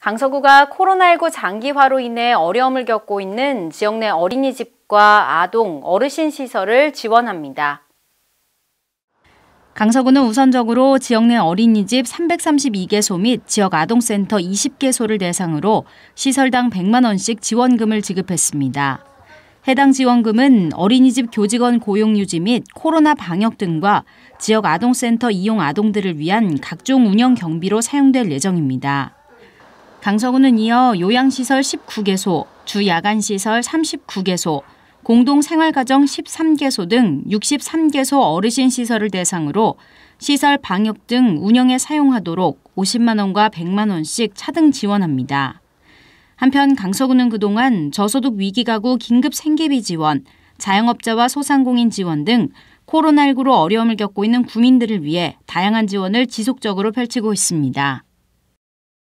강서구가 코로나19 장기화로 인해 어려움을 겪고 있는 지역 내 어린이집과 아동, 어르신 시설을 지원합니다. 강서구는 우선적으로 지역 내 어린이집 332개소 및 지역 아동센터 20개소를 대상으로 시설당 100만 원씩 지원금을 지급했습니다. 해당 지원금은 어린이집 교직원 고용 유지 및 코로나 방역 등과 지역 아동센터 이용 아동들을 위한 각종 운영 경비로 사용될 예정입니다. 강서구는 이어 요양시설 19개소, 주야간시설 39개소, 공동생활가정 13개소 등 63개소 어르신시설을 대상으로 시설 방역 등 운영에 사용하도록 50만원과 100만원씩 차등 지원합니다. 한편 강서구는 그동안 저소득 위기가구 긴급 생계비 지원, 자영업자와 소상공인 지원 등 코로나19로 어려움을 겪고 있는 국민들을 위해 다양한 지원을 지속적으로 펼치고 있습니다.